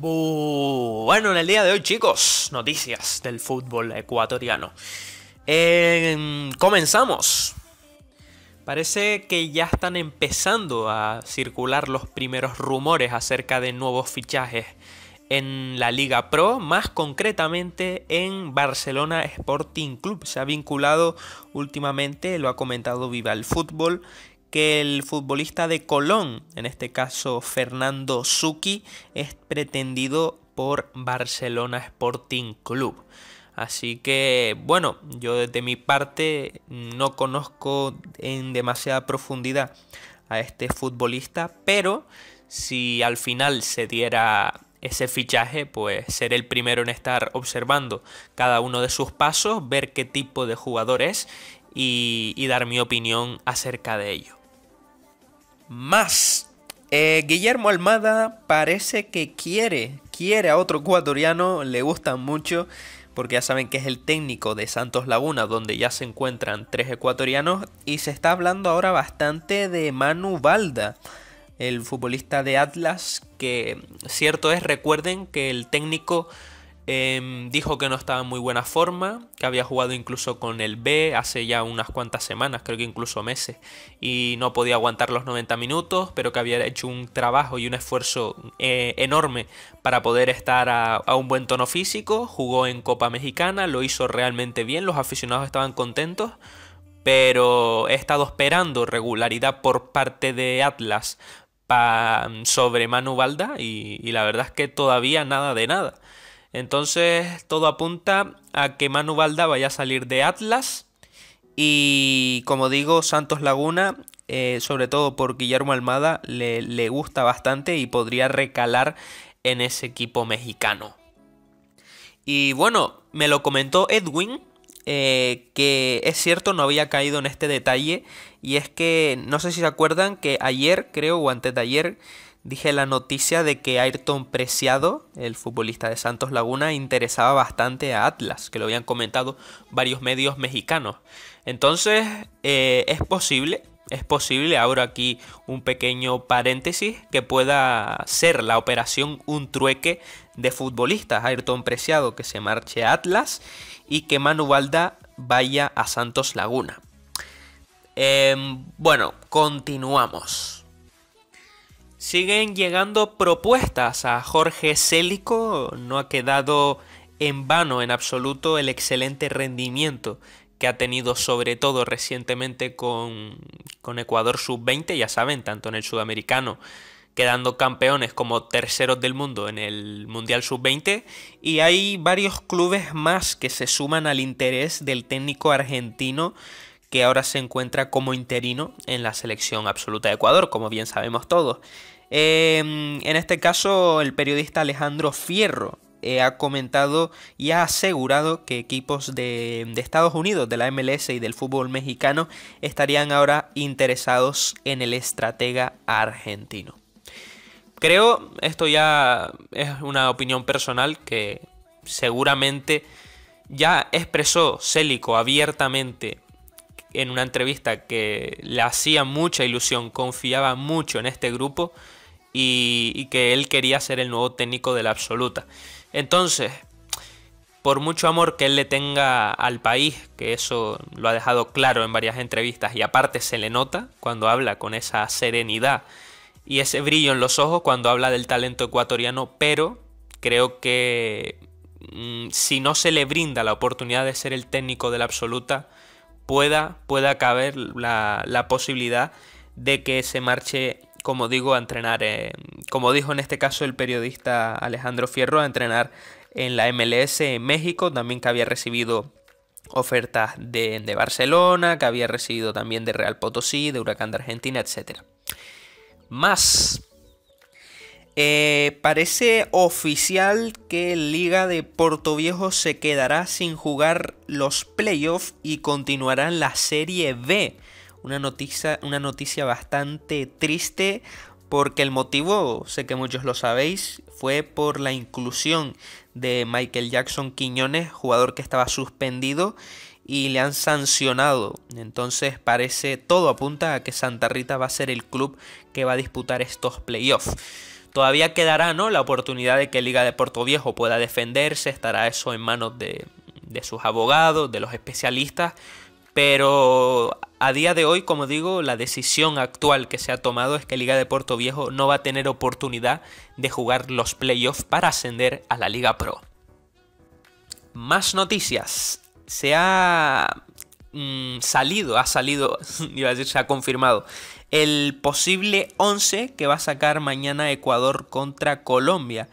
Bueno, en el día de hoy, chicos, noticias del fútbol ecuatoriano. Em, comenzamos. Parece que ya están empezando a circular los primeros rumores acerca de nuevos fichajes en la Liga Pro, más concretamente en Barcelona Sporting Club. Se ha vinculado últimamente, lo ha comentado Viva el Fútbol, que el futbolista de Colón, en este caso Fernando Suki, es pretendido por Barcelona Sporting Club. Así que, bueno, yo desde mi parte no conozco en demasiada profundidad a este futbolista, pero si al final se diera ese fichaje, pues seré el primero en estar observando cada uno de sus pasos, ver qué tipo de jugador es y, y dar mi opinión acerca de ello. Más, eh, Guillermo Almada parece que quiere, quiere a otro ecuatoriano, le gustan mucho, porque ya saben que es el técnico de Santos Laguna, donde ya se encuentran tres ecuatorianos, y se está hablando ahora bastante de Manu Valda, el futbolista de Atlas, que cierto es, recuerden que el técnico Em, dijo que no estaba en muy buena forma, que había jugado incluso con el B hace ya unas cuantas semanas, creo que incluso meses, y no podía aguantar los 90 minutos, pero que había hecho un trabajo y un esfuerzo eh, enorme para poder estar a, un buen tono físico, jugó en Copa Mexicana, lo hizo realmente bien, los aficionados estaban contentos. Pero he estado esperando regularidad por parte de Atlas sobre Manu Valda y la verdad es que todavía nada de nada. Entonces todo apunta a que Manu Valda vaya a salir de Atlas y como digo, Santos Laguna, eh, sobre todo por Guillermo Almada, le, le gusta bastante y podría recalar en ese equipo mexicano. Y bueno, me lo comentó Edwin, eh, que es cierto, no había caído en este detalle. Y es que, no sé si se acuerdan, que ayer, creo, o antes de ayer, dije la noticia de que Ayrton Preciado, el futbolista de Santos Laguna, interesaba bastante a Atlas, que lo habían comentado varios medios mexicanos. Entonces, eh, es posible, es posible, ahora aquí un pequeño paréntesis, que pueda ser la operación un trueque de futbolistas, Ayrton Preciado que se marche a Atlas y que Manu Valda vaya a Santos Laguna. Em, bueno, continuamos. Siguen llegando propuestas a Jorge Célico, no ha quedado en vano en absoluto el excelente rendimiento que ha tenido sobre todo recientemente con, con Ecuador sub-20, ya saben, tanto en el sudamericano, quedando campeones como terceros del mundo en el Mundial sub-20, y hay varios clubes más que se suman al interés del técnico argentino que ahora se encuentra como interino en la selección absoluta de Ecuador, como bien sabemos todos. Em, en este caso, el periodista Alejandro Fierro eh, ha comentado y ha asegurado que equipos de, de, Estados Unidos, de la MLS y del fútbol mexicano estarían ahora interesados en el estratega argentino. Creo, esto ya es una opinión personal que seguramente ya expresó Célico abiertamente en una entrevista que le hacía mucha ilusión, confiaba mucho en este grupo y, que él quería ser el nuevo técnico de la absoluta. Entonces, por mucho amor que él le tenga al país, que eso lo ha dejado claro en varias entrevistas y aparte se le nota cuando habla con esa serenidad y ese brillo en los ojos cuando habla del talento ecuatoriano, pero creo que mm, si no se le brinda la oportunidad de ser el técnico de la absoluta, pueda, pueda caber la, posibilidad de que se marche, como digo, a entrenar, como dijo en este caso el periodista Alejandro Fierro, a entrenar en la MLS en México, también que había recibido ofertas de, de, Barcelona, que había recibido también de Real Potosí, de Huracán de Argentina, etc. Más eh, parece oficial que Liga de Portoviejo Viejo se quedará sin jugar los playoffs y continuará la Serie B. Una noticia, una noticia bastante triste porque el motivo, sé que muchos lo sabéis, fue por la inclusión de Michael Jackson Quiñones, jugador que estaba suspendido y le han sancionado. Entonces parece, todo apunta a que Santa Rita va a ser el club que va a disputar estos playoffs. Todavía quedará, ¿no? La oportunidad de que Liga de Puerto Viejo pueda defenderse, estará eso en manos de, sus abogados, de los especialistas, pero a día de hoy, como digo, la decisión actual que se ha tomado es que Liga de Puerto Viejo no va a tener oportunidad de jugar los playoffs para ascender a la Liga Pro. Más noticias. Se ha mm, salido, ha salido, iba a decir, se ha confirmado el posible 11 que va a sacar mañana Ecuador contra Colombia.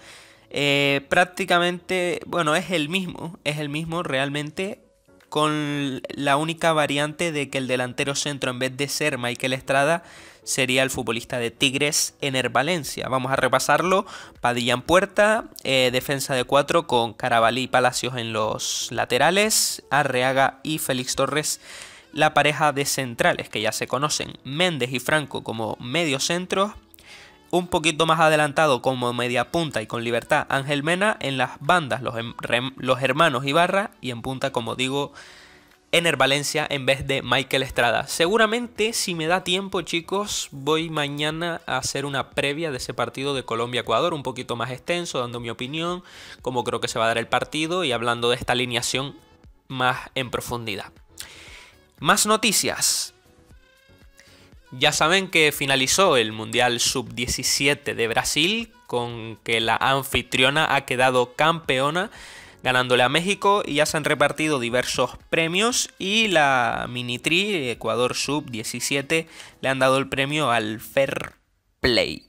Eh, prácticamente, bueno, es el mismo, es el mismo realmente con la única variante de que el delantero centro en vez de ser Michael Estrada sería el futbolista de Tigres en er Valencia. Vamos a repasarlo. Padilla en puerta, eh, defensa de 4 con Carabalí y Palacios en los laterales, Arreaga y Félix Torres la pareja de centrales que ya se conocen, Méndez y Franco como centro, un poquito más adelantado como media punta y con libertad Ángel Mena, en las bandas los, em-, los hermanos Ibarra y en punta como digo Ener Valencia en vez de Michael Estrada. Seguramente si me da tiempo chicos voy mañana a hacer una previa de ese partido de Colombia-Ecuador un poquito más extenso dando mi opinión, cómo creo que se va a dar el partido y hablando de esta alineación más en profundidad. Más noticias. Ya saben que finalizó el Mundial Sub-17 de Brasil con que la anfitriona ha quedado campeona ganándole a México y ya se han repartido diversos premios y la mini Minitri Ecuador Sub-17 le han dado el premio al Fair Play.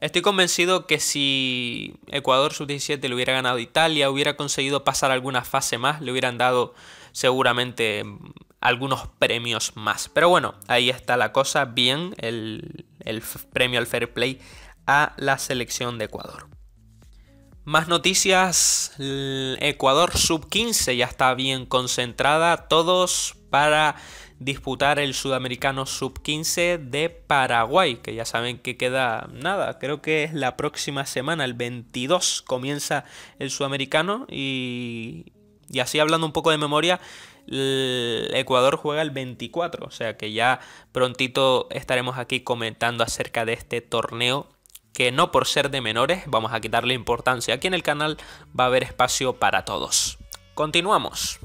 Estoy convencido que si Ecuador Sub-17 le hubiera ganado Italia, hubiera conseguido pasar alguna fase más, le hubieran dado seguramente mm, algunos premios más. Pero bueno, ahí está la cosa, bien el, premio al fair play a la selección de Ecuador. Más noticias, Ecuador sub 15 ya está bien concentrada, todos para disputar el sudamericano sub 15 de Paraguay, que ya saben que queda nada, creo que es la próxima semana, el 22 comienza el sudamericano y, y así hablando un poco de memoria, Ecuador juega el 24, o sea que ya prontito estaremos aquí comentando acerca de este torneo que no por ser de menores vamos a quitarle importancia. Aquí en el canal va a haber espacio para todos. Continuamos.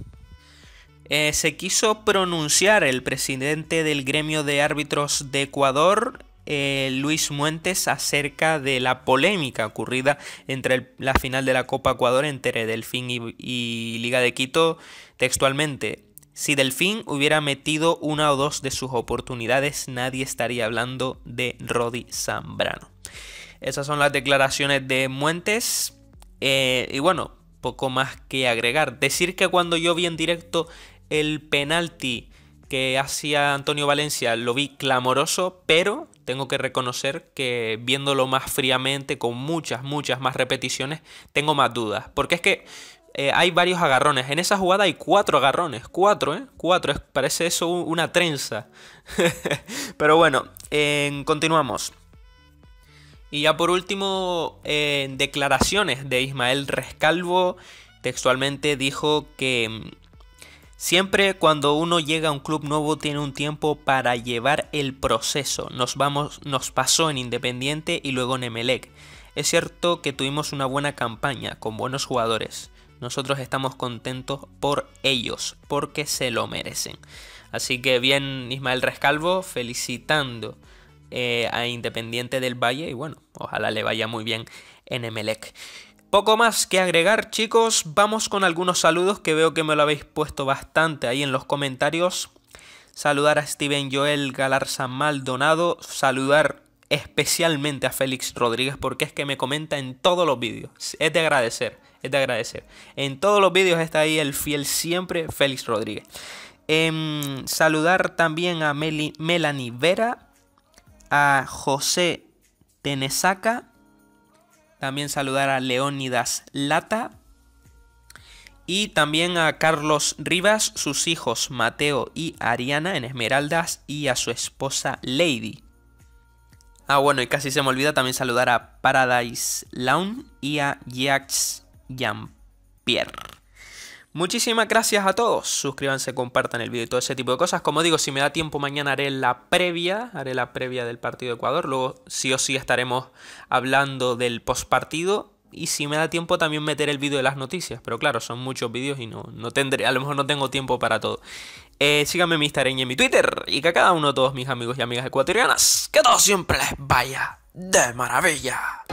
Eh, se quiso pronunciar el presidente del gremio de árbitros de Ecuador eh, Luis Muentes acerca de la polémica ocurrida entre la final de la Copa Ecuador entre Delfín y, Liga de Quito textualmente. Si Delfín hubiera metido una o dos de sus oportunidades, nadie estaría hablando de Rodi Zambrano. Esas son las declaraciones de Muentes. Eh, y bueno, poco más que agregar. Decir que cuando yo vi en directo el penalti que hacía Antonio Valencia lo vi clamoroso, pero tengo que reconocer que viéndolo más fríamente, con muchas, muchas más repeticiones, tengo más dudas. Porque es que eh, hay varios agarrones. En esa jugada hay cuatro agarrones. Cuatro, ¿eh? Cuatro. parece eso una trenza. Pero bueno, continuamos. Y ya por último, declaraciones de Ismael Rescalvo. Textualmente dijo que mm, Siempre cuando uno llega a un club nuevo tiene un tiempo para llevar el proceso. Nos, vamos, nos pasó en Independiente y luego en Emelec. Es cierto que tuvimos una buena campaña con buenos jugadores. Nosotros estamos contentos por ellos, porque se lo merecen. Así que bien Ismael Rescalvo felicitando eh, a Independiente del Valle y bueno, ojalá le vaya muy bien en Emelec. Poco más que agregar chicos, vamos con algunos saludos que veo que me lo habéis puesto bastante ahí en los comentarios. Saludar a Steven Joel Galarza Maldonado, saludar especialmente a Félix Rodríguez porque es que me comenta en todos los vídeos. Es de agradecer, es de agradecer. En todos los vídeos está ahí el fiel siempre Félix Rodríguez. Em, saludar también a Melanie Vera, a José Tenesaca también saludar a Leónidas Lata. Y también a Carlos Rivas, sus hijos Mateo y Ariana en Esmeraldas y a su esposa Lady. Ah, bueno, y casi se me olvida también saludar a Paradise Lawn y a Jax Jean-Pierre. Muchísimas gracias a todos. Suscríbanse, compartan el vídeo y todo ese tipo de cosas. Como digo, si me da tiempo, mañana haré la previa. Haré la previa del partido de Ecuador. Luego, sí o sí, estaremos hablando del postpartido. Y si me da tiempo, también meteré el vídeo de las noticias. Pero claro, son muchos vídeos y no, no tendré, a lo mejor no tengo tiempo para todo. Eh, síganme en mi Instagram y en mi Twitter. Y que a cada uno de todos mis amigos y amigas ecuatorianas, que todo siempre les vaya de maravilla.